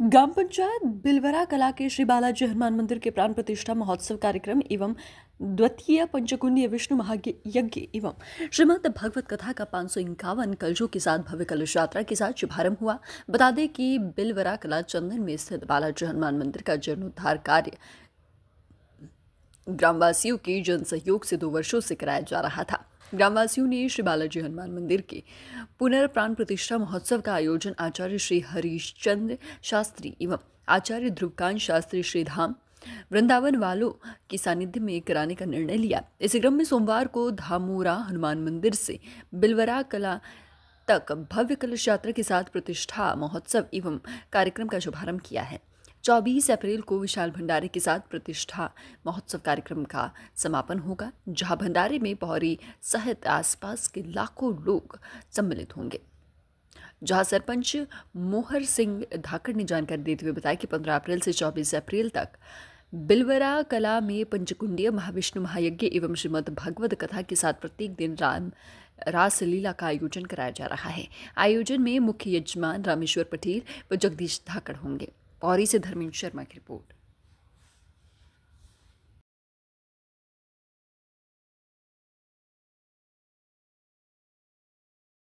ग्राम पंचायत बिलवरा कला के श्री बालाजी हनुमान मंदिर के प्राण प्रतिष्ठा महोत्सव कार्यक्रम एवं द्वितीय पंचकुंडीय विष्णु महायज्ञ एवं श्रीमद भगवत कथा का पाँच सौ इक्यावन कलशों के साथ भव्य कलश यात्रा के साथ शुभारंभ हुआ बता दें कि बिलवरा कला चंदन में स्थित बालाजी हनुमान मंदिर का जीर्णोद्धार कार्य ग्रामवासियों के जन सहयोग से दो वर्षों से कराया जा रहा था ग्रामवासियों ने श्री बालाजी हनुमान मंदिर के पुनर्प्राण प्रतिष्ठा महोत्सव का आयोजन आचार्य श्री हरीश चंद्र शास्त्री एवं आचार्य ध्रुवकांत शास्त्री श्रीधाम वृंदावन वालों के सानिध्य में कराने का निर्णय लिया इसी क्रम में सोमवार को धामोरा हनुमान मंदिर से बिलवरा कला तक भव्य कलश यात्रा के साथ प्रतिष्ठा महोत्सव एवं कार्यक्रम का शुभारंभ किया है 24 अप्रैल को विशाल भंडारे के साथ प्रतिष्ठा महोत्सव कार्यक्रम का समापन होगा जहां भंडारे में पौरी सहित आसपास के लाखों लोग सम्मिलित होंगे जहां सरपंच मोहर सिंह धाकड़ ने जानकारी देते हुए बताया कि 15 अप्रैल से 24 अप्रैल तक बिलवरा कला में पंचकुंडीय महाविष्णु महायज्ञ एवं श्रीमद भगवत कथा के साथ प्रत्येक दिन राम रास लीला का आयोजन कराया जा रहा है आयोजन में मुख्य यजमान रामेश्वर पटेल व जगदीश धाकड़ होंगे और से धर्मेंद्र शर्मा की रिपोर्ट